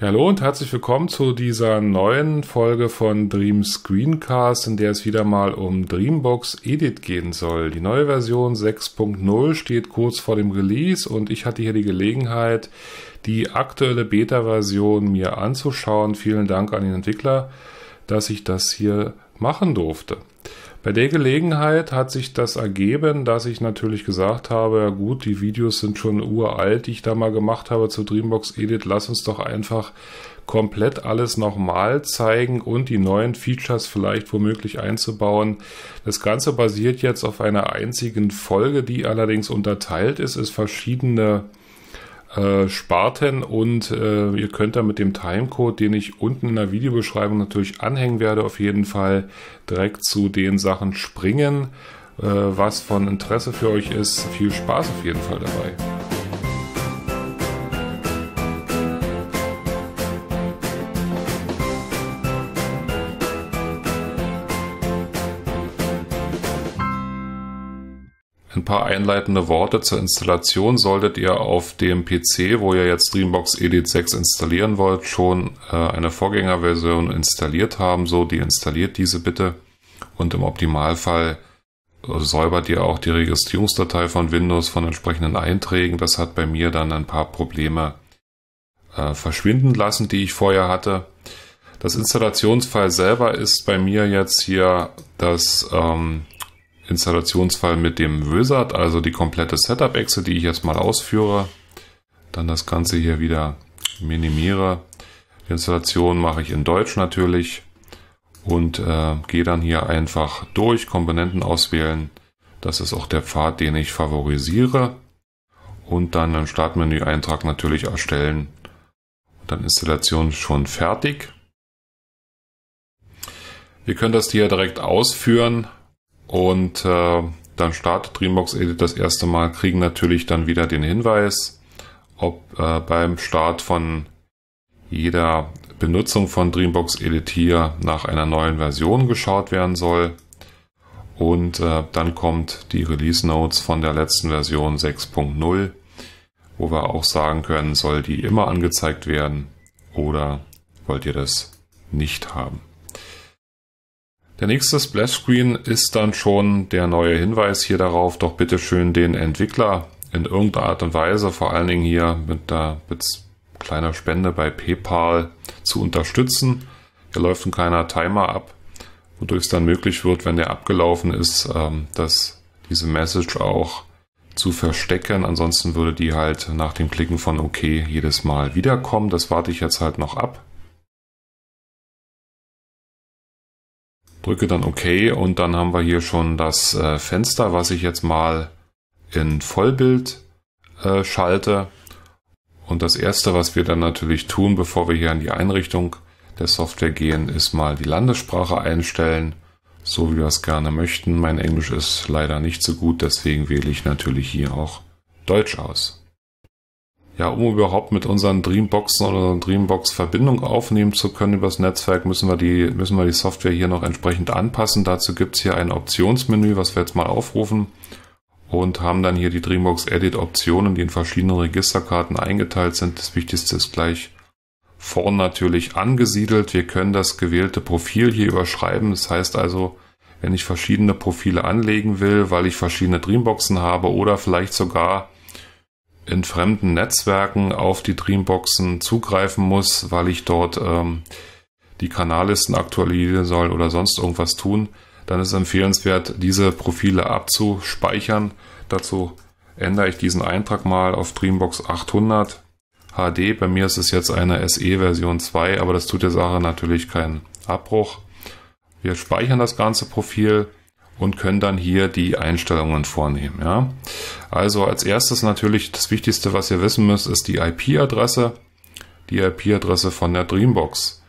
hallo und herzlich willkommen zu dieser neuen Folge von Dream Screencast, in der es wieder mal um Dreambox Edit gehen soll. Die neue Version 6.0 steht kurz vor dem Release und ich hatte hier die Gelegenheit, die aktuelle Beta-Version mir anzuschauen. Vielen Dank an den Entwickler, dass ich das hier machen durfte. Bei der Gelegenheit hat sich das ergeben, dass ich natürlich gesagt habe, ja gut, die Videos sind schon uralt, die ich da mal gemacht habe zu Dreambox Edit, lass uns doch einfach komplett alles nochmal zeigen und die neuen Features vielleicht womöglich einzubauen. Das Ganze basiert jetzt auf einer einzigen Folge, die allerdings unterteilt ist, ist verschiedene äh, Sparten und äh, ihr könnt da mit dem Timecode, den ich unten in der Videobeschreibung natürlich anhängen werde, auf jeden Fall direkt zu den Sachen springen, äh, was von Interesse für euch ist. Viel Spaß auf jeden Fall dabei. Ein paar einleitende Worte zur Installation solltet ihr auf dem PC, wo ihr jetzt Dreambox Edit 6 installieren wollt, schon äh, eine Vorgängerversion installiert haben. So, die installiert diese bitte. Und im Optimalfall äh, säubert ihr auch die Registrierungsdatei von Windows von entsprechenden Einträgen. Das hat bei mir dann ein paar Probleme äh, verschwinden lassen, die ich vorher hatte. Das Installationsfile selber ist bei mir jetzt hier das ähm, Installationsfall mit dem Wizard, also die komplette Setup-Exe, die ich jetzt mal ausführe. Dann das Ganze hier wieder minimiere. Die Installation mache ich in Deutsch natürlich und äh, gehe dann hier einfach durch, Komponenten auswählen. Das ist auch der Pfad, den ich favorisiere. Und dann im Startmenü Eintrag natürlich erstellen. Und dann Installation schon fertig. Wir können das hier direkt ausführen. Und äh, dann startet Dreambox Edit das erste Mal, kriegen natürlich dann wieder den Hinweis, ob äh, beim Start von jeder Benutzung von Dreambox Edit hier nach einer neuen Version geschaut werden soll. Und äh, dann kommt die Release Notes von der letzten Version 6.0, wo wir auch sagen können, soll die immer angezeigt werden oder wollt ihr das nicht haben. Der nächste Splash-Screen ist dann schon der neue Hinweis hier darauf, doch bitteschön den Entwickler in irgendeiner Art und Weise, vor allen Dingen hier mit einer mit kleiner Spende bei PayPal zu unterstützen. Hier läuft ein kleiner Timer ab, wodurch es dann möglich wird, wenn der abgelaufen ist, ähm, dass diese Message auch zu verstecken. Ansonsten würde die halt nach dem Klicken von OK jedes Mal wiederkommen. Das warte ich jetzt halt noch ab. drücke dann OK und dann haben wir hier schon das äh, Fenster, was ich jetzt mal in Vollbild äh, schalte. Und das Erste, was wir dann natürlich tun, bevor wir hier an die Einrichtung der Software gehen, ist mal die Landessprache einstellen, so wie wir es gerne möchten. Mein Englisch ist leider nicht so gut, deswegen wähle ich natürlich hier auch Deutsch aus. Ja, um überhaupt mit unseren Dreamboxen oder unseren Dreambox Verbindung aufnehmen zu können übers Netzwerk, müssen wir die, müssen wir die Software hier noch entsprechend anpassen. Dazu gibt es hier ein Optionsmenü, was wir jetzt mal aufrufen und haben dann hier die Dreambox Edit Optionen, die in verschiedenen Registerkarten eingeteilt sind. Das Wichtigste ist gleich vorn natürlich angesiedelt. Wir können das gewählte Profil hier überschreiben. Das heißt also, wenn ich verschiedene Profile anlegen will, weil ich verschiedene Dreamboxen habe oder vielleicht sogar in fremden Netzwerken auf die Dreamboxen zugreifen muss, weil ich dort ähm, die Kanallisten aktualisieren soll oder sonst irgendwas tun, dann ist empfehlenswert, diese Profile abzuspeichern. Dazu ändere ich diesen Eintrag mal auf Dreambox 800 HD. Bei mir ist es jetzt eine SE-Version 2, aber das tut der Sache natürlich keinen Abbruch. Wir speichern das ganze Profil und können dann hier die Einstellungen vornehmen. Ja? Also als erstes natürlich das Wichtigste, was ihr wissen müsst, ist die IP-Adresse, die IP-Adresse von der Dreambox.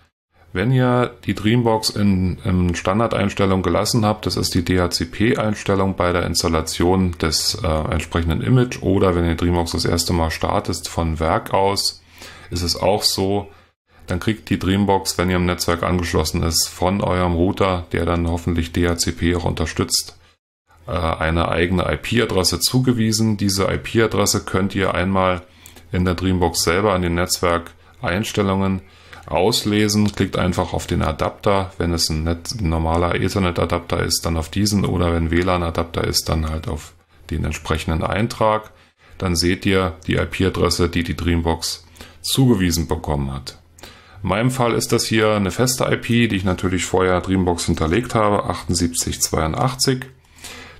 Wenn ihr die Dreambox in, in Standardeinstellung gelassen habt, das ist die DHCP-Einstellung bei der Installation des äh, entsprechenden Image oder wenn ihr Dreambox das erste Mal startet von Werk aus, ist es auch so, dann kriegt die Dreambox, wenn ihr im Netzwerk angeschlossen ist, von eurem Router, der dann hoffentlich DHCP auch unterstützt, äh, eine eigene IP-Adresse zugewiesen. Diese IP-Adresse könnt ihr einmal in der Dreambox selber an den Netzwerkeinstellungen auslesen. Klickt einfach auf den Adapter. Wenn es ein, Net ein normaler Ethernet-Adapter ist, dann auf diesen oder wenn WLAN-Adapter ist, dann halt auf den entsprechenden Eintrag. Dann seht ihr die IP-Adresse, die die Dreambox zugewiesen bekommen hat. In meinem Fall ist das hier eine feste IP, die ich natürlich vorher Dreambox hinterlegt habe, 7882.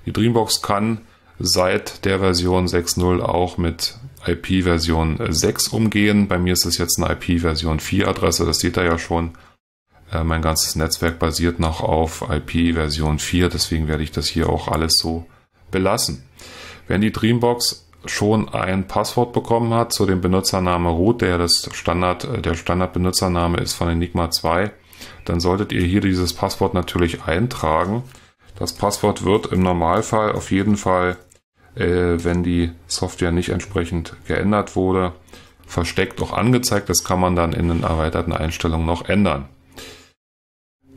Die Dreambox kann seit der Version 6.0 auch mit IP-Version 6 umgehen. Bei mir ist das jetzt eine IP-Version 4-Adresse, das seht ihr ja schon. Äh, mein ganzes Netzwerk basiert noch auf IP-Version 4, deswegen werde ich das hier auch alles so belassen. Wenn die Dreambox schon ein Passwort bekommen hat zu dem Benutzername root, der das Standard, äh, der Standardbenutzername ist von Enigma 2, dann solltet ihr hier dieses Passwort natürlich eintragen. Das Passwort wird im Normalfall auf jeden Fall, äh, wenn die Software nicht entsprechend geändert wurde, versteckt auch angezeigt. Das kann man dann in den erweiterten Einstellungen noch ändern.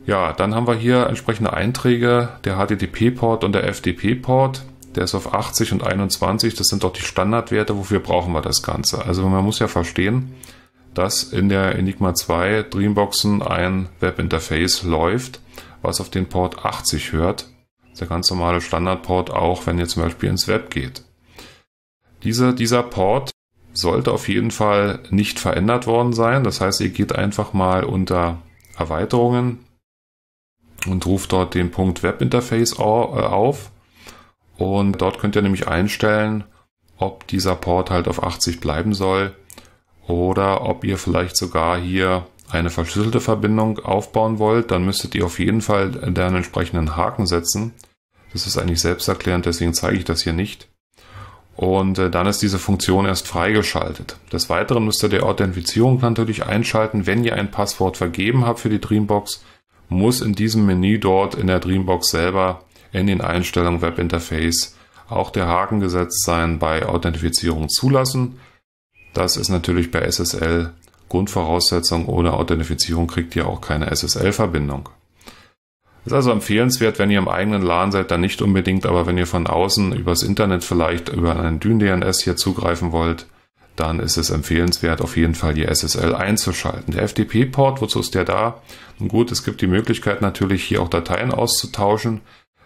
Ja, dann haben wir hier entsprechende Einträge, der HTTP-Port und der FTP-Port der ist auf 80 und 21. Das sind doch die Standardwerte. Wofür brauchen wir das Ganze? Also man muss ja verstehen, dass in der Enigma 2 Dreamboxen ein Webinterface läuft, was auf den Port 80 hört. Der ganz normale Standardport auch, wenn ihr zum Beispiel ins Web geht. Dieser, dieser Port sollte auf jeden Fall nicht verändert worden sein. Das heißt, ihr geht einfach mal unter Erweiterungen und ruft dort den Punkt Webinterface äh, auf und dort könnt ihr nämlich einstellen, ob dieser Port halt auf 80 bleiben soll oder ob ihr vielleicht sogar hier eine verschlüsselte Verbindung aufbauen wollt, dann müsstet ihr auf jeden Fall den entsprechenden Haken setzen. Das ist eigentlich selbsterklärend, deswegen zeige ich das hier nicht. Und äh, dann ist diese Funktion erst freigeschaltet. Des Weiteren müsst ihr die Authentifizierung natürlich einschalten. Wenn ihr ein Passwort vergeben habt für die Dreambox, muss in diesem Menü dort in der Dreambox selber in den Einstellungen Web Interface auch der Haken gesetzt sein bei Authentifizierung zulassen. Das ist natürlich bei SSL Grundvoraussetzung. Ohne Authentifizierung kriegt ihr auch keine SSL-Verbindung. Ist also empfehlenswert, wenn ihr im eigenen LAN seid, dann nicht unbedingt, aber wenn ihr von außen übers Internet vielleicht über einen Dyn-DNS hier zugreifen wollt, dann ist es empfehlenswert, auf jeden Fall die SSL einzuschalten. Der FTP-Port, wozu ist der da? Nun gut, es gibt die Möglichkeit natürlich hier auch Dateien auszutauschen.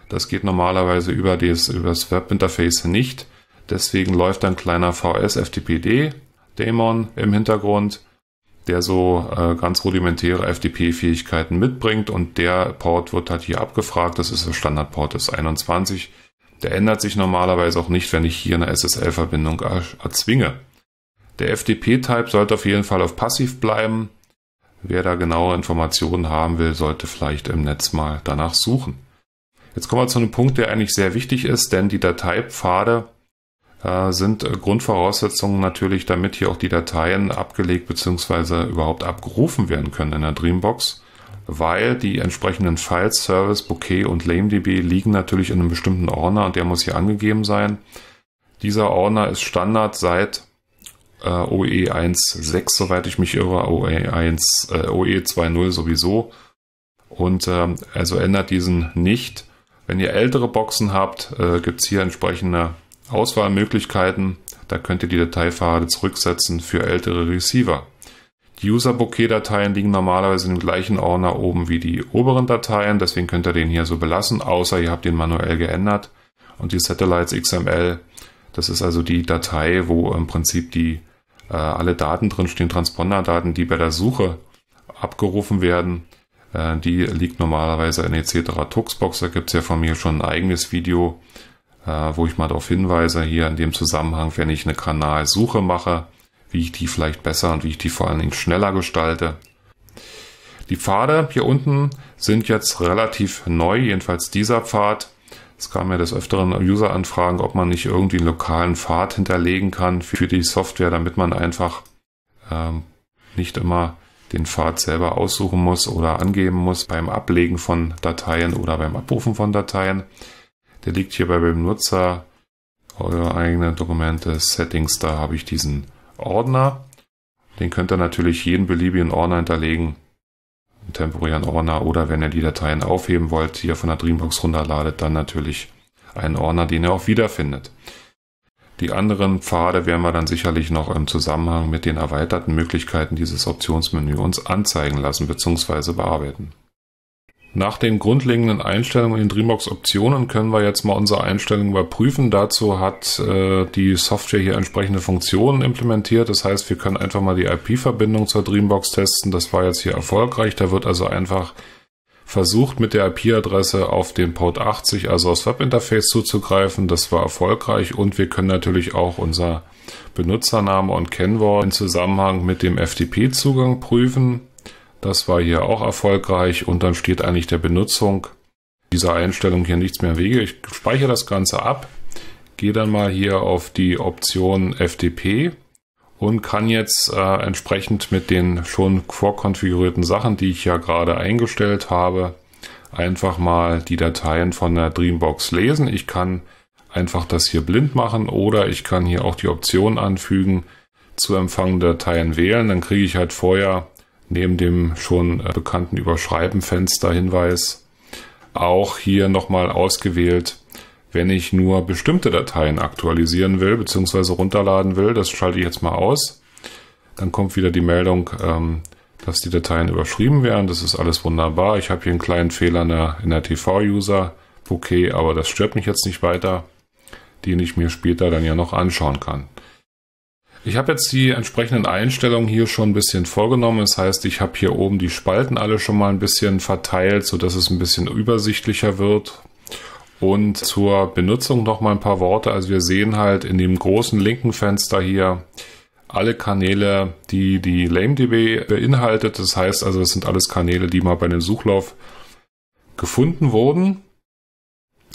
Das geht normalerweise über das, über das Webinterface nicht. Deswegen läuft ein kleiner VS-FTPD-Dämon im Hintergrund, der so äh, ganz rudimentäre FTP-Fähigkeiten mitbringt und der Port wird halt hier abgefragt. Das ist der Standardport, des 21. Der ändert sich normalerweise auch nicht, wenn ich hier eine SSL-Verbindung erzwinge. Der FTP-Type sollte auf jeden Fall auf passiv bleiben. Wer da genaue Informationen haben will, sollte vielleicht im Netz mal danach suchen. Jetzt kommen wir zu einem Punkt, der eigentlich sehr wichtig ist, denn die Dateipfade äh, sind äh, Grundvoraussetzungen natürlich, damit hier auch die Dateien abgelegt bzw. überhaupt abgerufen werden können in der Dreambox, weil die entsprechenden Files, Service, Bouquet und LameDB liegen natürlich in einem bestimmten Ordner und der muss hier angegeben sein. Dieser Ordner ist Standard seit äh, OE 1.6, soweit ich mich irre, OE, 1, äh, OE 2.0 sowieso. Und ähm, also ändert diesen nicht. Wenn ihr ältere Boxen habt, äh, gibt es hier entsprechende Auswahlmöglichkeiten. Da könnt ihr die Dateipfade zurücksetzen für ältere Receiver. Die User-Bouquet-Dateien liegen normalerweise im gleichen Ordner oben wie die oberen Dateien, deswegen könnt ihr den hier so belassen, außer ihr habt den manuell geändert. Und die Satellites XML, das ist also die Datei, wo im Prinzip die äh, alle Daten drinstehen, Transponder-Daten, die bei der Suche abgerufen werden. Äh, die liegt normalerweise in etc. Tuxbox. Da gibt es ja von mir schon ein eigenes Video, äh, wo ich mal darauf hinweise, hier in dem Zusammenhang, wenn ich eine Kanalsuche mache, wie ich die vielleicht besser und wie ich die vor allen Dingen schneller gestalte. Die Pfade hier unten sind jetzt relativ neu, jedenfalls dieser Pfad. Es kam ja des Öfteren User-Anfragen, ob man nicht irgendwie einen lokalen Pfad hinterlegen kann für die Software, damit man einfach ähm, nicht immer den Pfad selber aussuchen muss oder angeben muss beim Ablegen von Dateien oder beim Abrufen von Dateien. Der liegt hier bei dem Nutzer eure eigenen Dokumente, Settings, da habe ich diesen Ordner. Den könnt ihr natürlich jeden beliebigen Ordner hinterlegen, einen temporären Ordner oder wenn ihr die Dateien aufheben wollt, hier von der Dreambox runterladet, dann natürlich einen Ordner, den ihr auch wiederfindet. findet. Die anderen Pfade werden wir dann sicherlich noch im Zusammenhang mit den erweiterten Möglichkeiten dieses Optionsmenü uns anzeigen lassen bzw. bearbeiten. Nach den grundlegenden Einstellungen in Dreambox Optionen können wir jetzt mal unsere Einstellungen überprüfen. Dazu hat äh, die Software hier entsprechende Funktionen implementiert. Das heißt, wir können einfach mal die IP-Verbindung zur Dreambox testen. Das war jetzt hier erfolgreich. Da wird also einfach versucht mit der IP-Adresse auf den Port 80, also aufs Webinterface zuzugreifen. Das war erfolgreich und wir können natürlich auch unser Benutzername und Kennwort im Zusammenhang mit dem FTP-Zugang prüfen. Das war hier auch erfolgreich und dann steht eigentlich der Benutzung dieser Einstellung hier nichts mehr im Wege. Ich speichere das Ganze ab, gehe dann mal hier auf die Option FTP und kann jetzt äh, entsprechend mit den schon vorkonfigurierten Sachen, die ich ja gerade eingestellt habe, einfach mal die Dateien von der Dreambox lesen. Ich kann einfach das hier blind machen oder ich kann hier auch die Option anfügen, zu empfangende Dateien wählen. Dann kriege ich halt vorher neben dem schon äh, bekannten überschreiben Hinweis auch hier nochmal ausgewählt, wenn ich nur bestimmte Dateien aktualisieren will bzw. runterladen will, das schalte ich jetzt mal aus, dann kommt wieder die Meldung, ähm, dass die Dateien überschrieben werden. Das ist alles wunderbar. Ich habe hier einen kleinen Fehler in der, der TV-User-Bouquet, aber das stört mich jetzt nicht weiter, den ich mir später dann ja noch anschauen kann. Ich habe jetzt die entsprechenden Einstellungen hier schon ein bisschen vorgenommen. Das heißt, ich habe hier oben die Spalten alle schon mal ein bisschen verteilt, sodass es ein bisschen übersichtlicher wird. Und zur Benutzung noch mal ein paar Worte. Also wir sehen halt in dem großen linken Fenster hier alle Kanäle, die die LameDB beinhaltet. Das heißt also, es sind alles Kanäle, die mal bei dem Suchlauf gefunden wurden.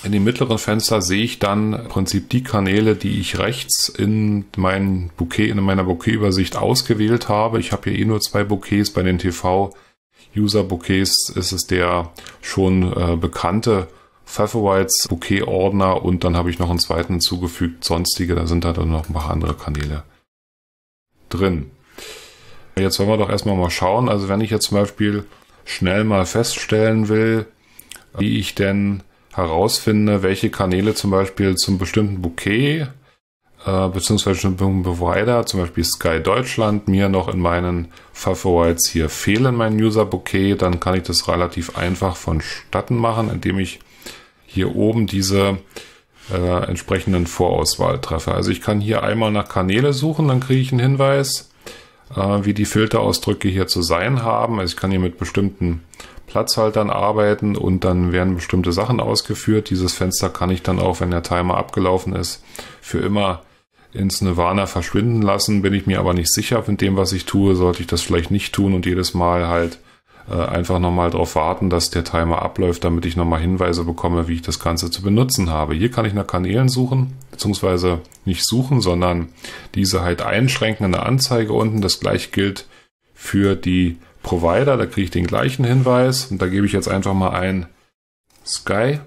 In dem mittleren Fenster sehe ich dann im Prinzip die Kanäle, die ich rechts in mein Bouquet, in meiner Bouquetübersicht ausgewählt habe. Ich habe hier eh nur zwei Bouquets. Bei den TV-User-Bouquets ist es der schon äh, bekannte Pfefferwhites Bouquet-Ordner und dann habe ich noch einen zweiten hinzugefügt, sonstige, da sind da halt dann noch ein paar andere Kanäle drin. Jetzt wollen wir doch erstmal mal schauen, also wenn ich jetzt zum Beispiel schnell mal feststellen will, wie ich denn herausfinde, welche Kanäle zum Beispiel zum bestimmten Bouquet äh, beziehungsweise bestimmten Provider, zum Beispiel Sky Deutschland, mir noch in meinen Favorites hier fehlen, mein User Bouquet, dann kann ich das relativ einfach vonstatten machen, indem ich hier oben diese äh, entsprechenden Vorauswahl treffe. Also ich kann hier einmal nach Kanäle suchen, dann kriege ich einen Hinweis, äh, wie die Filterausdrücke hier zu sein haben. Also ich kann hier mit bestimmten Platzhaltern arbeiten und dann werden bestimmte Sachen ausgeführt. Dieses Fenster kann ich dann auch, wenn der Timer abgelaufen ist, für immer ins Nirvana verschwinden lassen. Bin ich mir aber nicht sicher mit dem, was ich tue, sollte ich das vielleicht nicht tun und jedes Mal halt äh, einfach nochmal darauf warten, dass der Timer abläuft, damit ich nochmal Hinweise bekomme, wie ich das Ganze zu benutzen habe. Hier kann ich nach Kanälen suchen, beziehungsweise nicht suchen, sondern diese halt einschränken in der Anzeige unten. Das gleiche gilt für die Provider, da kriege ich den gleichen Hinweis und da gebe ich jetzt einfach mal ein Sky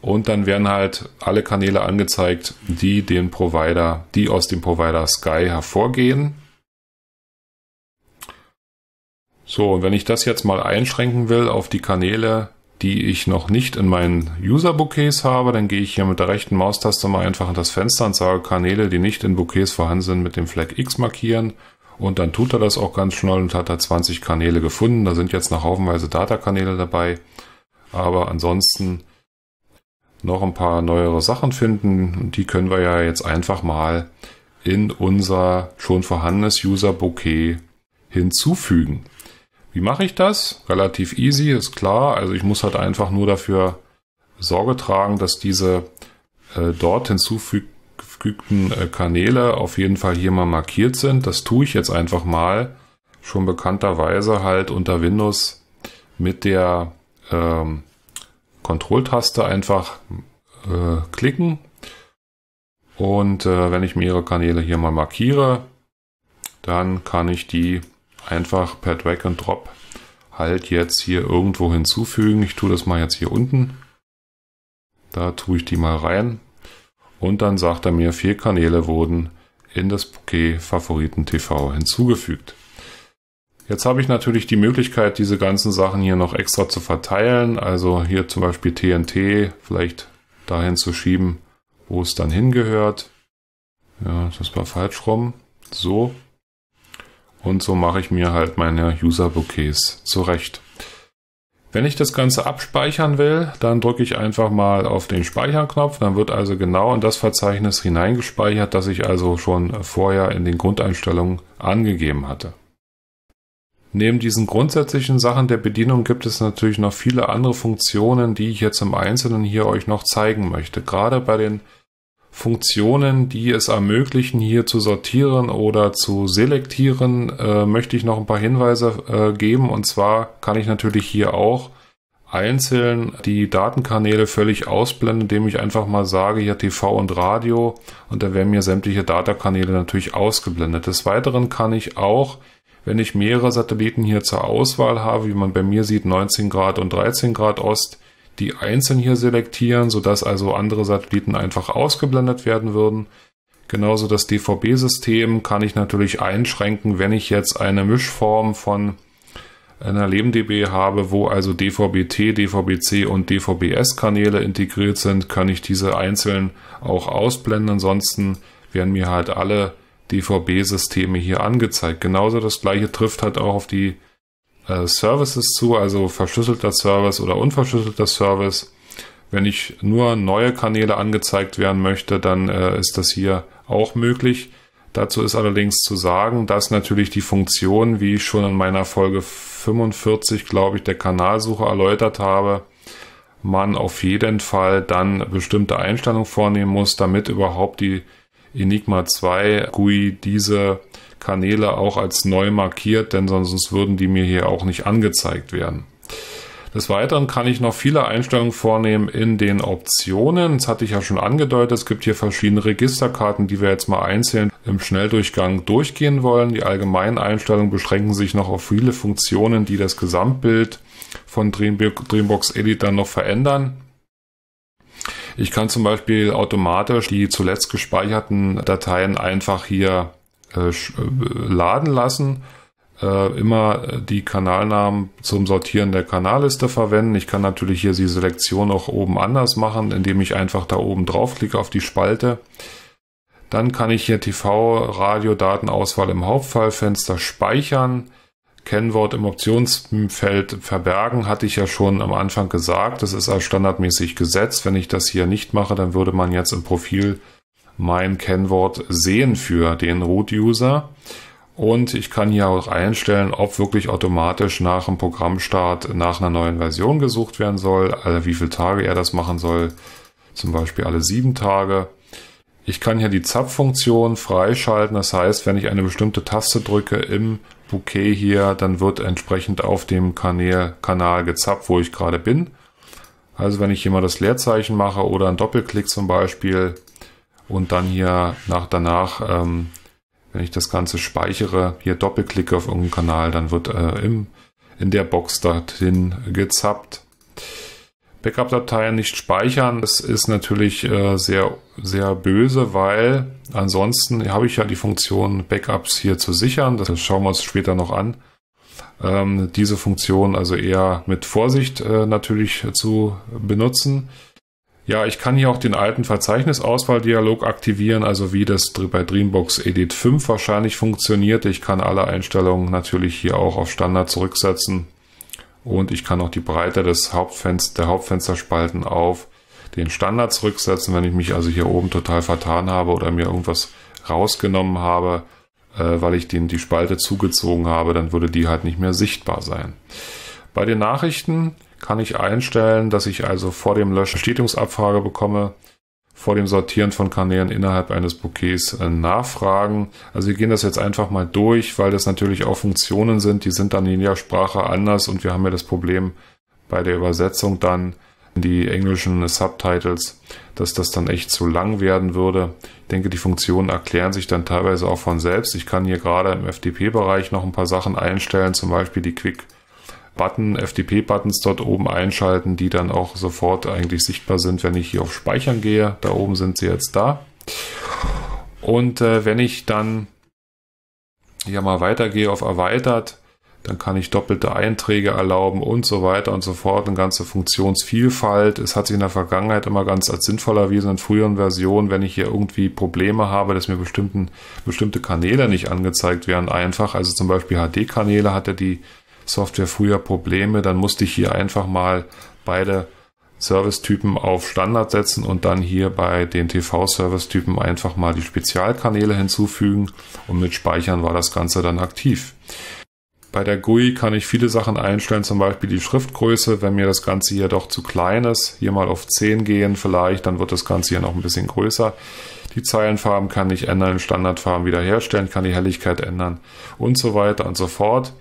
und dann werden halt alle Kanäle angezeigt, die den Provider, die aus dem Provider Sky hervorgehen. So, und wenn ich das jetzt mal einschränken will auf die Kanäle, die ich noch nicht in meinen User-Bouquets habe, dann gehe ich hier mit der rechten Maustaste mal einfach in das Fenster und sage Kanäle, die nicht in Bouquets vorhanden sind, mit dem Flag X markieren. Und dann tut er das auch ganz schnell und hat da 20 Kanäle gefunden. Da sind jetzt noch haufenweise Datakanäle dabei. Aber ansonsten noch ein paar neuere Sachen finden. Und die können wir ja jetzt einfach mal in unser schon vorhandenes User-Bouquet hinzufügen. Wie mache ich das? Relativ easy, ist klar. Also ich muss halt einfach nur dafür Sorge tragen, dass diese äh, dort hinzugefügten äh, Kanäle auf jeden Fall hier mal markiert sind. Das tue ich jetzt einfach mal. Schon bekannterweise halt unter Windows mit der ähm, control einfach äh, klicken. Und äh, wenn ich mehrere Kanäle hier mal markiere, dann kann ich die einfach per Drag and Drop halt jetzt hier irgendwo hinzufügen. Ich tue das mal jetzt hier unten. Da tue ich die mal rein. Und dann sagt er mir, vier Kanäle wurden in das Bouquet Favoriten TV hinzugefügt. Jetzt habe ich natürlich die Möglichkeit, diese ganzen Sachen hier noch extra zu verteilen. Also hier zum Beispiel TNT vielleicht dahin zu schieben, wo es dann hingehört. Ja, das war falsch rum. So. Und so mache ich mir halt meine User-Bouquets zurecht. Wenn ich das Ganze abspeichern will, dann drücke ich einfach mal auf den Speichern-Knopf. Dann wird also genau in das Verzeichnis hineingespeichert, das ich also schon vorher in den Grundeinstellungen angegeben hatte. Neben diesen grundsätzlichen Sachen der Bedienung gibt es natürlich noch viele andere Funktionen, die ich jetzt im Einzelnen hier euch noch zeigen möchte. Gerade bei den Funktionen, die es ermöglichen, hier zu sortieren oder zu selektieren, äh, möchte ich noch ein paar Hinweise äh, geben. Und zwar kann ich natürlich hier auch einzeln die Datenkanäle völlig ausblenden, indem ich einfach mal sage, hier TV und Radio und da werden mir sämtliche Datakanäle natürlich ausgeblendet. Des Weiteren kann ich auch, wenn ich mehrere Satelliten hier zur Auswahl habe, wie man bei mir sieht, 19 Grad und 13 Grad Ost, die einzeln hier selektieren, sodass also andere Satelliten einfach ausgeblendet werden würden. Genauso das DVB-System kann ich natürlich einschränken, wenn ich jetzt eine Mischform von einer LebenDB habe, wo also DVB-T, DVB-C und DVB-S-Kanäle integriert sind, kann ich diese einzeln auch ausblenden. Ansonsten werden mir halt alle DVB-Systeme hier angezeigt. Genauso das gleiche trifft halt auch auf die äh, Services zu, also verschlüsselter Service oder unverschlüsselter Service. Wenn ich nur neue Kanäle angezeigt werden möchte, dann äh, ist das hier auch möglich. Dazu ist allerdings zu sagen, dass natürlich die Funktion, wie ich schon in meiner Folge 45, glaube ich, der Kanalsuche erläutert habe, man auf jeden Fall dann bestimmte Einstellungen vornehmen muss, damit überhaupt die Enigma 2 GUI diese Kanäle auch als neu markiert, denn sonst würden die mir hier auch nicht angezeigt werden. Des Weiteren kann ich noch viele Einstellungen vornehmen in den Optionen. Das hatte ich ja schon angedeutet. Es gibt hier verschiedene Registerkarten, die wir jetzt mal einzeln im Schnelldurchgang durchgehen wollen. Die allgemeinen Einstellungen beschränken sich noch auf viele Funktionen, die das Gesamtbild von Dreambox Edit dann noch verändern. Ich kann zum Beispiel automatisch die zuletzt gespeicherten Dateien einfach hier äh, äh, laden lassen, äh, immer die Kanalnamen zum Sortieren der Kanalliste verwenden. Ich kann natürlich hier die Selektion auch oben anders machen, indem ich einfach da oben draufklicke auf die Spalte. Dann kann ich hier TV-Radio-Datenauswahl im Hauptfallfenster speichern. Kennwort im Optionsfeld verbergen, hatte ich ja schon am Anfang gesagt. Das ist als standardmäßig gesetzt. Wenn ich das hier nicht mache, dann würde man jetzt im Profil mein Kennwort sehen für den Root-User. Und ich kann hier auch einstellen, ob wirklich automatisch nach dem Programmstart nach einer neuen Version gesucht werden soll, also wie viele Tage er das machen soll, zum Beispiel alle sieben Tage. Ich kann hier die Zapffunktion freischalten, das heißt, wenn ich eine bestimmte Taste drücke im Bouquet hier, dann wird entsprechend auf dem Kanal, Kanal gezapft, wo ich gerade bin. Also wenn ich hier mal das Leerzeichen mache oder einen Doppelklick zum Beispiel, und dann hier nach danach, ähm, wenn ich das Ganze speichere, hier doppelklicke auf irgendeinen Kanal, dann wird äh, im, in der Box dorthin gezappt. Backup-Dateien nicht speichern, das ist natürlich äh, sehr, sehr böse, weil ansonsten habe ich ja die Funktion, Backups hier zu sichern. Das schauen wir uns später noch an. Ähm, diese Funktion also eher mit Vorsicht äh, natürlich zu benutzen. Ja, ich kann hier auch den alten Verzeichnisauswahldialog aktivieren, also wie das bei Dreambox Edit 5 wahrscheinlich funktioniert. Ich kann alle Einstellungen natürlich hier auch auf Standard zurücksetzen und ich kann auch die Breite des Hauptfenster, der Hauptfensterspalten auf den Standard zurücksetzen, wenn ich mich also hier oben total vertan habe oder mir irgendwas rausgenommen habe, äh, weil ich den, die Spalte zugezogen habe, dann würde die halt nicht mehr sichtbar sein. Bei den Nachrichten kann ich einstellen, dass ich also vor dem Löschen Bestätigungsabfrage bekomme, vor dem Sortieren von Kanälen innerhalb eines Bouquets äh, nachfragen. Also wir gehen das jetzt einfach mal durch, weil das natürlich auch Funktionen sind, die sind dann in der Sprache anders und wir haben ja das Problem bei der Übersetzung dann in die englischen Subtitles, dass das dann echt zu lang werden würde. Ich denke, die Funktionen erklären sich dann teilweise auch von selbst. Ich kann hier gerade im fdp bereich noch ein paar Sachen einstellen, zum Beispiel die Quick Button, FTP-Buttons dort oben einschalten, die dann auch sofort eigentlich sichtbar sind, wenn ich hier auf Speichern gehe. Da oben sind sie jetzt da. Und äh, wenn ich dann hier mal weitergehe auf Erweitert, dann kann ich doppelte Einträge erlauben und so weiter und so fort. Eine ganze Funktionsvielfalt. Es hat sich in der Vergangenheit immer ganz als sinnvoll erwiesen in früheren Versionen, wenn ich hier irgendwie Probleme habe, dass mir bestimmten, bestimmte Kanäle nicht angezeigt werden, einfach. Also zum Beispiel HD-Kanäle hat er die Software früher Probleme, dann musste ich hier einfach mal beide Service-Typen auf Standard setzen und dann hier bei den TV-Service-Typen einfach mal die Spezialkanäle hinzufügen und mit Speichern war das Ganze dann aktiv. Bei der GUI kann ich viele Sachen einstellen, zum Beispiel die Schriftgröße. Wenn mir das Ganze hier doch zu klein ist, hier mal auf 10 gehen vielleicht, dann wird das Ganze hier noch ein bisschen größer. Die Zeilenfarben kann ich ändern, Standardfarben wiederherstellen, kann die Helligkeit ändern und so weiter und so fort.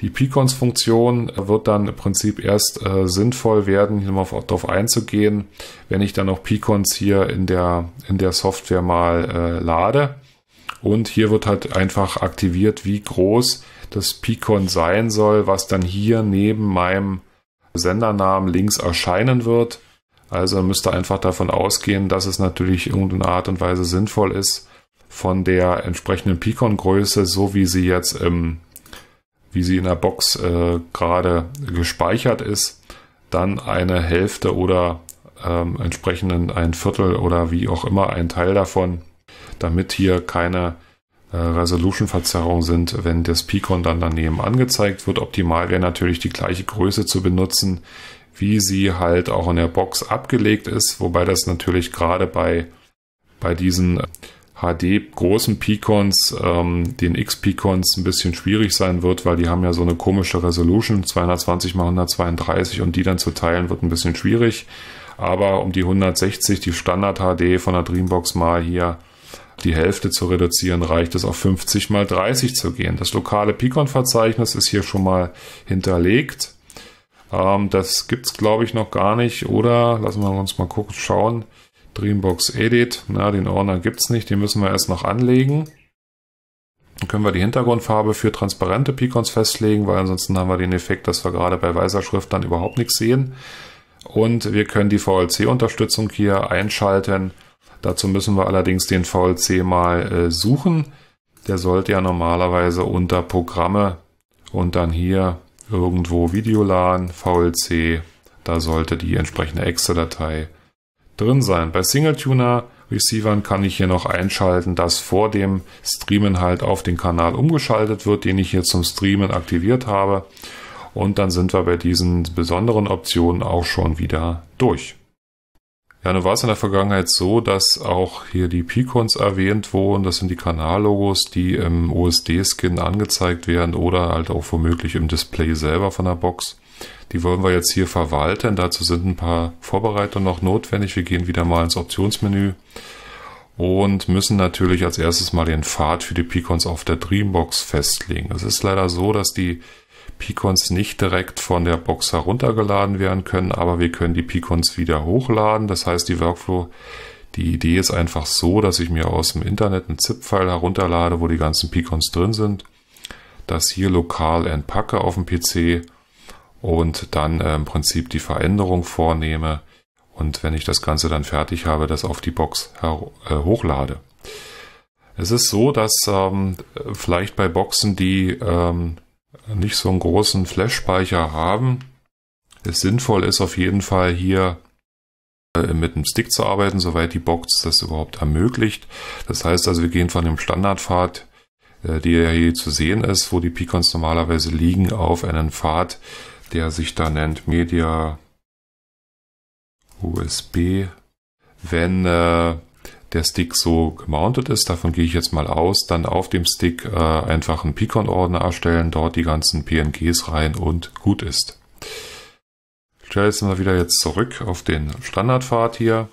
Die Picons-Funktion wird dann im Prinzip erst äh, sinnvoll werden, hier mal darauf einzugehen, wenn ich dann auch Picons hier in der, in der Software mal äh, lade. Und hier wird halt einfach aktiviert, wie groß das Picon sein soll, was dann hier neben meinem Sendernamen links erscheinen wird. Also müsste einfach davon ausgehen, dass es natürlich irgendeine Art und Weise sinnvoll ist, von der entsprechenden Picon-Größe, so wie sie jetzt im, wie sie in der Box äh, gerade gespeichert ist, dann eine Hälfte oder ähm, entsprechend ein Viertel oder wie auch immer ein Teil davon, damit hier keine äh, Resolution-Verzerrungen sind, wenn das Picon dann daneben angezeigt wird. Optimal wäre natürlich die gleiche Größe zu benutzen, wie sie halt auch in der Box abgelegt ist, wobei das natürlich gerade bei, bei diesen HD großen Picons, ähm, den X-Picons ein bisschen schwierig sein wird, weil die haben ja so eine komische Resolution, 220 x 132 und die dann zu teilen wird ein bisschen schwierig. Aber um die 160, die Standard HD von der Dreambox mal hier die Hälfte zu reduzieren, reicht es auf 50 mal 30 zu gehen. Das lokale Picon-Verzeichnis ist hier schon mal hinterlegt. Ähm, das gibt's glaube ich noch gar nicht. Oder lassen wir uns mal gucken, schauen. Dreambox Edit. Na, den Ordner gibt's nicht. Den müssen wir erst noch anlegen. Dann können wir die Hintergrundfarbe für transparente Picons festlegen, weil ansonsten haben wir den Effekt, dass wir gerade bei weißer Schrift dann überhaupt nichts sehen. Und wir können die VLC-Unterstützung hier einschalten. Dazu müssen wir allerdings den VLC mal äh, suchen. Der sollte ja normalerweise unter Programme und dann hier irgendwo VideoLAN, VLC, da sollte die entsprechende excel datei drin sein. Bei Singletuner-Receivern kann ich hier noch einschalten, dass vor dem Streamen halt auf den Kanal umgeschaltet wird, den ich hier zum Streamen aktiviert habe. Und dann sind wir bei diesen besonderen Optionen auch schon wieder durch. Ja, nun war es in der Vergangenheit so, dass auch hier die Picons erwähnt wurden. Das sind die Kanallogos, die im OSD-Skin angezeigt werden oder halt auch womöglich im Display selber von der Box. Die wollen wir jetzt hier verwalten. Dazu sind ein paar Vorbereitungen noch notwendig. Wir gehen wieder mal ins Optionsmenü und müssen natürlich als erstes mal den Pfad für die Picons auf der Dreambox festlegen. Es ist leider so, dass die Picons nicht direkt von der Box heruntergeladen werden können, aber wir können die Picons wieder hochladen. Das heißt, die Workflow, die Idee ist einfach so, dass ich mir aus dem Internet einen ZIP-File herunterlade, wo die ganzen Picons drin sind, das hier lokal entpacke auf dem PC und dann äh, im Prinzip die Veränderung vornehme und wenn ich das Ganze dann fertig habe, das auf die Box äh, hochlade. Es ist so, dass ähm, vielleicht bei Boxen, die ähm, nicht so einen großen Flash-Speicher haben. Es sinnvoll ist auf jeden Fall hier äh, mit einem Stick zu arbeiten, soweit die Box das überhaupt ermöglicht. Das heißt also, wir gehen von dem Standardpfad, äh, der hier zu sehen ist, wo die Picons normalerweise liegen, auf einen Pfad, der sich da nennt Media USB. Wenn äh, der Stick so gemountet ist, davon gehe ich jetzt mal aus, dann auf dem Stick äh, einfach einen Picon-Ordner erstellen, dort die ganzen PNGs rein und gut ist. Ich stelle jetzt mal wieder jetzt zurück auf den Standardpfad hier.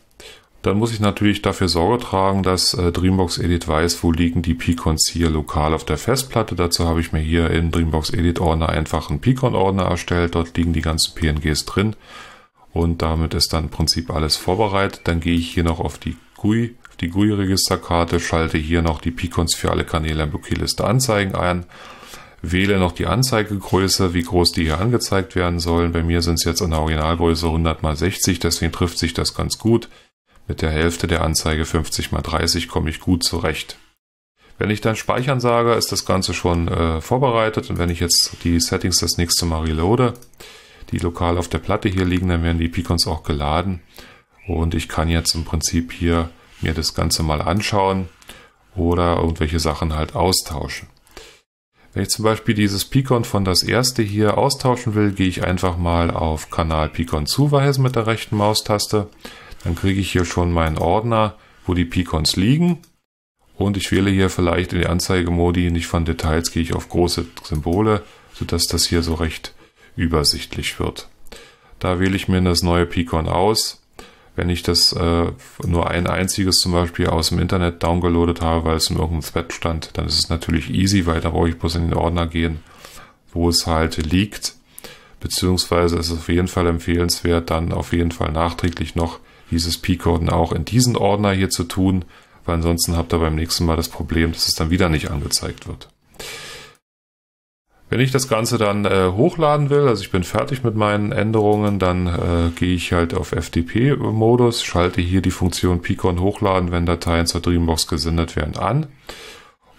Dann muss ich natürlich dafür Sorge tragen, dass äh, Dreambox Edit weiß, wo liegen die Picons hier lokal auf der Festplatte. Dazu habe ich mir hier im Dreambox Edit Ordner einfach einen Picon-Ordner erstellt. Dort liegen die ganzen PNGs drin. Und damit ist dann im Prinzip alles vorbereitet. Dann gehe ich hier noch auf die GUI die GUI-Registerkarte, schalte hier noch die Picons für alle Kanäle in Bouquetliste Anzeigen ein, wähle noch die Anzeigegröße, wie groß die hier angezeigt werden sollen. Bei mir sind es jetzt in der Originalgröße 100 x 60, deswegen trifft sich das ganz gut. Mit der Hälfte der Anzeige 50 x 30 komme ich gut zurecht. Wenn ich dann Speichern sage, ist das Ganze schon äh, vorbereitet und wenn ich jetzt die Settings das nächste Mal reloade, die lokal auf der Platte hier liegen, dann werden die Picons auch geladen und ich kann jetzt im Prinzip hier mir das Ganze mal anschauen oder irgendwelche Sachen halt austauschen. Wenn ich zum Beispiel dieses Picon von das erste hier austauschen will, gehe ich einfach mal auf Kanal Picon zuweisen mit der rechten Maustaste. Dann kriege ich hier schon meinen Ordner, wo die Picons liegen. Und ich wähle hier vielleicht in die Anzeigemodi nicht von Details, gehe ich auf große Symbole, sodass das hier so recht übersichtlich wird. Da wähle ich mir das neue Picon aus wenn ich das äh, nur ein einziges zum Beispiel aus dem Internet downgeloadet habe, weil es in irgendeinem Thread stand, dann ist es natürlich easy, weil da brauche ich bloß in den Ordner gehen, wo es halt liegt. Beziehungsweise ist es auf jeden Fall empfehlenswert, dann auf jeden Fall nachträglich noch dieses P-Coden auch in diesen Ordner hier zu tun, weil ansonsten habt ihr beim nächsten Mal das Problem, dass es dann wieder nicht angezeigt wird. Wenn ich das Ganze dann äh, hochladen will, also ich bin fertig mit meinen Änderungen, dann äh, gehe ich halt auf FTP-Modus, schalte hier die Funktion Picon hochladen, wenn Dateien zur Dreambox gesendet werden, an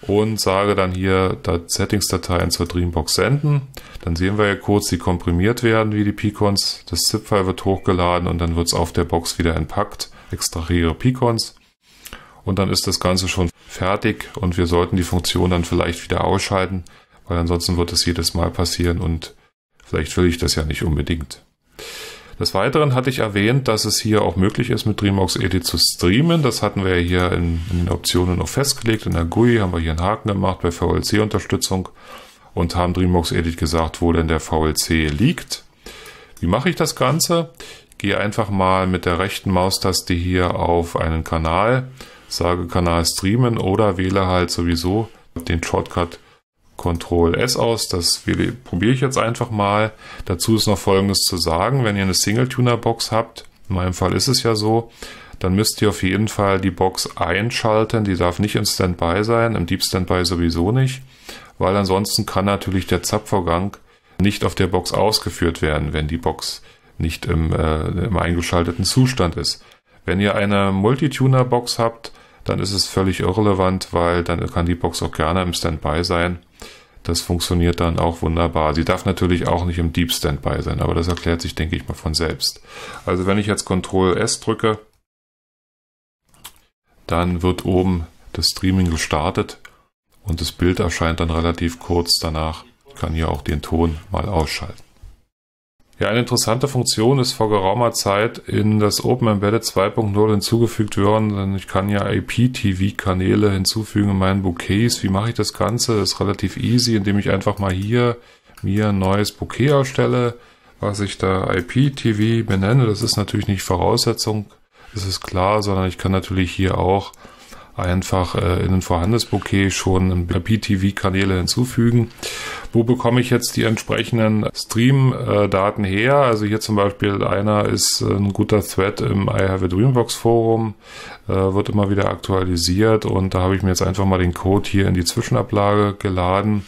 und sage dann hier Settings-Dateien zur Dreambox senden. Dann sehen wir ja kurz, die komprimiert werden wie die Picons. Das ZIP-File wird hochgeladen und dann wird es auf der Box wieder entpackt. Extrahiere Picons und dann ist das Ganze schon fertig und wir sollten die Funktion dann vielleicht wieder ausschalten, weil ansonsten wird es jedes Mal passieren und vielleicht will ich das ja nicht unbedingt. Des Weiteren hatte ich erwähnt, dass es hier auch möglich ist, mit Dreambox Edit zu streamen. Das hatten wir ja hier in, in den Optionen noch festgelegt. In der GUI haben wir hier einen Haken gemacht bei VLC-Unterstützung und haben Dreambox Edit gesagt, wo denn der VLC liegt. Wie mache ich das Ganze? Gehe einfach mal mit der rechten Maustaste hier auf einen Kanal, sage Kanal streamen oder wähle halt sowieso den Shortcut Ctrl-S aus. Das probiere ich jetzt einfach mal. Dazu ist noch Folgendes zu sagen. Wenn ihr eine Single-Tuner-Box habt, in meinem Fall ist es ja so, dann müsst ihr auf jeden Fall die Box einschalten. Die darf nicht im Standby sein, im Deep Standby sowieso nicht, weil ansonsten kann natürlich der Zapfvorgang nicht auf der Box ausgeführt werden, wenn die Box nicht im, äh, im eingeschalteten Zustand ist. Wenn ihr eine Multituner-Box habt, dann ist es völlig irrelevant, weil dann kann die Box auch gerne im Standby sein. Das funktioniert dann auch wunderbar. Sie darf natürlich auch nicht im Deep Standby sein, aber das erklärt sich, denke ich mal, von selbst. Also wenn ich jetzt Ctrl S drücke, dann wird oben das Streaming gestartet und das Bild erscheint dann relativ kurz danach. Ich kann hier auch den Ton mal ausschalten. Ja, eine interessante Funktion ist vor geraumer Zeit in das Open Embedded 2.0 hinzugefügt worden, denn ich kann ja IPTV-Kanäle hinzufügen in meinen Bouquets. Wie mache ich das Ganze? Das ist relativ easy, indem ich einfach mal hier mir ein neues Bouquet erstelle, was ich da IPTV benenne. Das ist natürlich nicht Voraussetzung, das ist klar, sondern ich kann natürlich hier auch einfach äh, in vorhandenes Bouquet schon ein IPTV-Kanäle hinzufügen. Wo bekomme ich jetzt die entsprechenden Stream-Daten her? Also hier zum Beispiel einer ist äh, ein guter Thread im I Have a Dreambox Forum, äh, wird immer wieder aktualisiert und da habe ich mir jetzt einfach mal den Code hier in die Zwischenablage geladen.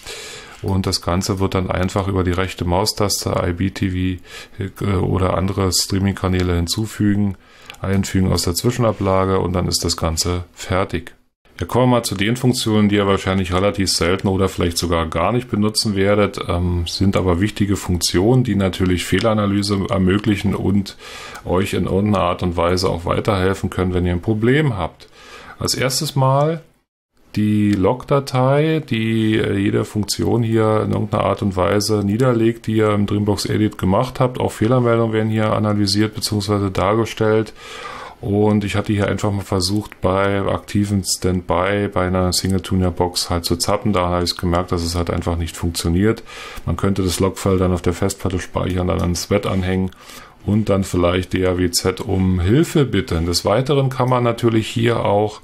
Und das Ganze wird dann einfach über die rechte Maustaste IBTV äh, oder andere Streaming-Kanäle hinzufügen einfügen aus der Zwischenablage und dann ist das Ganze fertig. Wir kommen mal zu den Funktionen, die ihr wahrscheinlich relativ selten oder vielleicht sogar gar nicht benutzen werdet, ähm, sind aber wichtige Funktionen, die natürlich Fehleranalyse ermöglichen und euch in irgendeiner Art und Weise auch weiterhelfen können, wenn ihr ein Problem habt. Als erstes Mal die Log-Datei, die äh, jede Funktion hier in irgendeiner Art und Weise niederlegt, die ihr im Dreambox Edit gemacht habt. Auch Fehlermeldungen werden hier analysiert bzw. dargestellt. Und ich hatte hier einfach mal versucht, bei aktiven Standby bei einer Single-Tuner-Box halt zu zappen. Da habe ich gemerkt, dass es halt einfach nicht funktioniert. Man könnte das Logfile dann auf der Festplatte speichern, dann ans Bett anhängen und dann vielleicht DAWZ um Hilfe bitten. Des Weiteren kann man natürlich hier auch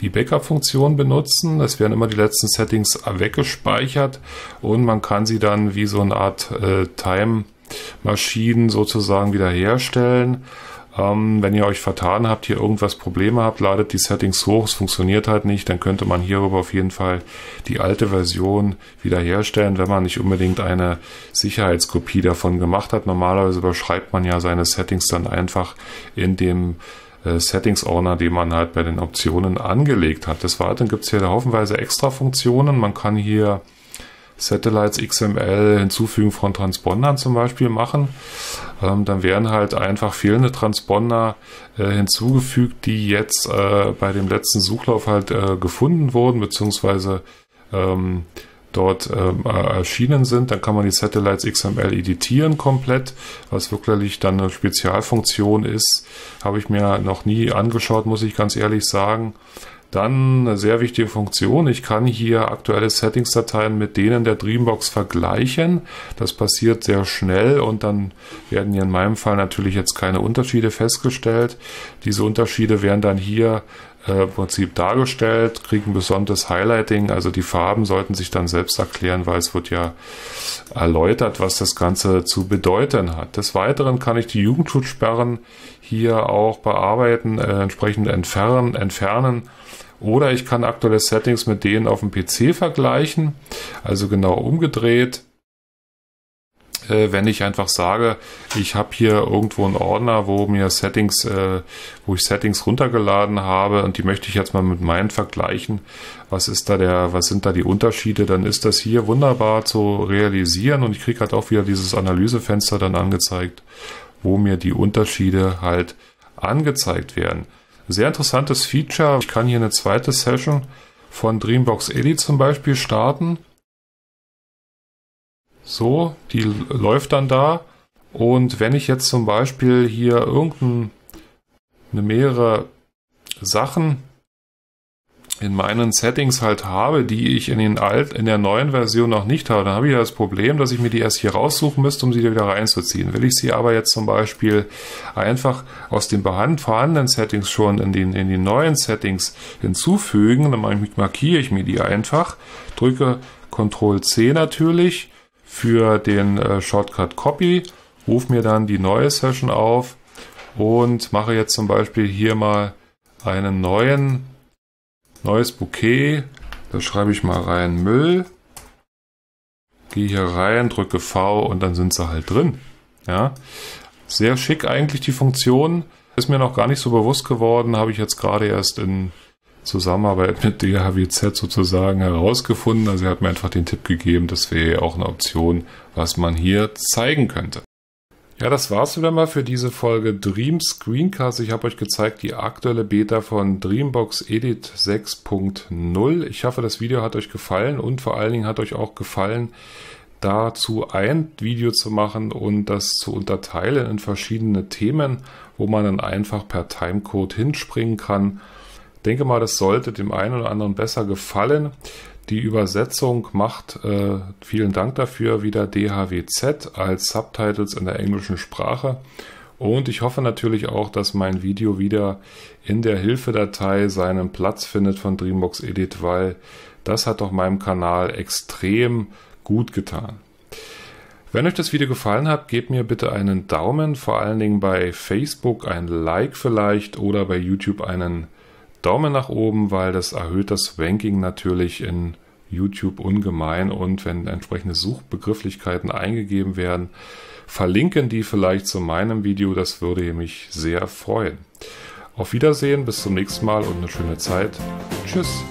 die Backup-Funktion benutzen. Es werden immer die letzten Settings weggespeichert und man kann sie dann wie so eine Art äh, Time-Maschinen sozusagen wiederherstellen. herstellen ähm, wenn ihr euch vertan habt, hier irgendwas Probleme habt, ladet die Settings hoch, es funktioniert halt nicht, dann könnte man hierüber auf jeden Fall die alte Version wiederherstellen, wenn man nicht unbedingt eine Sicherheitskopie davon gemacht hat. Normalerweise überschreibt man ja seine Settings dann einfach in dem äh, Settings-Ordner, den man halt bei den Optionen angelegt hat. Des Weiteren gibt es hier haufenweise extra Funktionen. Man kann hier Satellites XML Hinzufügen von Transpondern zum Beispiel machen, ähm, dann werden halt einfach fehlende Transponder äh, hinzugefügt, die jetzt äh, bei dem letzten Suchlauf halt äh, gefunden wurden, beziehungsweise ähm, dort ähm, äh, erschienen sind. Dann kann man die Satellites XML editieren komplett, was wirklich dann eine Spezialfunktion ist. Habe ich mir noch nie angeschaut, muss ich ganz ehrlich sagen. Dann eine sehr wichtige Funktion. Ich kann hier aktuelle Settings-Dateien mit denen der Dreambox vergleichen. Das passiert sehr schnell und dann werden hier in meinem Fall natürlich jetzt keine Unterschiede festgestellt. Diese Unterschiede werden dann hier äh, im Prinzip dargestellt, kriegen besonderes Highlighting. Also die Farben sollten sich dann selbst erklären, weil es wird ja erläutert, was das Ganze zu bedeuten hat. Des Weiteren kann ich die Jugendschutzsperren hier auch bearbeiten, äh, entsprechend entfernen, entfernen oder ich kann aktuelle Settings mit denen auf dem PC vergleichen, also genau umgedreht. Äh, wenn ich einfach sage, ich habe hier irgendwo einen Ordner, wo mir Settings, äh, wo ich Settings runtergeladen habe und die möchte ich jetzt mal mit meinen vergleichen. Was ist da der, was sind da die Unterschiede? Dann ist das hier wunderbar zu realisieren und ich kriege halt auch wieder dieses Analysefenster dann angezeigt, wo mir die Unterschiede halt angezeigt werden. Sehr interessantes Feature. Ich kann hier eine zweite Session von Dreambox Eddy zum Beispiel starten. So, die läuft dann da. Und wenn ich jetzt zum Beispiel hier irgendeine mehrere Sachen in meinen Settings halt habe, die ich in, den alt, in der neuen Version noch nicht habe, dann habe ich das Problem, dass ich mir die erst hier raussuchen müsste, um sie wieder reinzuziehen. Will ich sie aber jetzt zum Beispiel einfach aus den vorhandenen Settings schon in, den, in die neuen Settings hinzufügen, dann markiere ich mir die einfach, drücke Ctrl C natürlich für den äh, Shortcut Copy, rufe mir dann die neue Session auf und mache jetzt zum Beispiel hier mal einen neuen Neues Bouquet. Da schreibe ich mal rein Müll. Gehe hier rein, drücke V und dann sind sie halt drin. Ja. Sehr schick eigentlich die Funktion. Ist mir noch gar nicht so bewusst geworden, habe ich jetzt gerade erst in Zusammenarbeit mit DHWZ sozusagen herausgefunden. Also er hat mir einfach den Tipp gegeben, das wäre auch eine Option, was man hier zeigen könnte. Ja, das war's wieder mal für diese Folge Dream Screencast. Ich habe euch gezeigt die aktuelle Beta von Dreambox Edit 6.0. Ich hoffe, das Video hat euch gefallen und vor allen Dingen hat euch auch gefallen, dazu ein Video zu machen und das zu unterteilen in verschiedene Themen, wo man dann einfach per Timecode hinspringen kann. Ich denke mal, das sollte dem einen oder anderen besser gefallen. Die Übersetzung macht, äh, vielen Dank dafür, wieder DHWZ als Subtitles in der englischen Sprache. Und ich hoffe natürlich auch, dass mein Video wieder in der Hilfedatei seinen Platz findet von Dreambox Edit, weil das hat doch meinem Kanal extrem gut getan. Wenn euch das Video gefallen hat, gebt mir bitte einen Daumen, vor allen Dingen bei Facebook ein Like vielleicht oder bei YouTube einen Daumen nach oben, weil das erhöht das Ranking natürlich in YouTube ungemein und wenn entsprechende Suchbegrifflichkeiten eingegeben werden, verlinken die vielleicht zu meinem Video, das würde mich sehr freuen. Auf Wiedersehen, bis zum nächsten Mal und eine schöne Zeit. Tschüss.